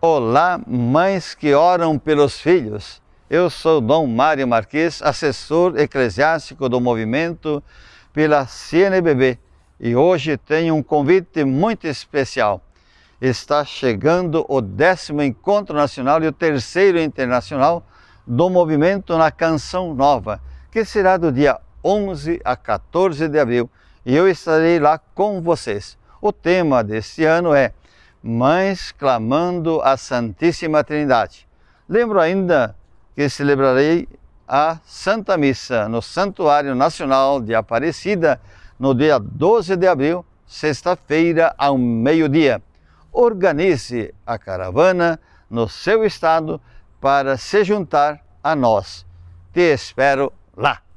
Olá, mães que oram pelos filhos. Eu sou Dom Mário Marques, assessor eclesiástico do movimento pela CNBB e hoje tenho um convite muito especial. Está chegando o décimo encontro nacional e o terceiro internacional do movimento na Canção Nova, que será do dia 11 a 14 de abril e eu estarei lá com vocês. O tema deste ano é mães clamando à Santíssima Trindade. Lembro ainda que celebrarei a Santa Missa no Santuário Nacional de Aparecida no dia 12 de abril, sexta-feira, ao meio-dia. Organize a caravana no seu estado para se juntar a nós. Te espero lá!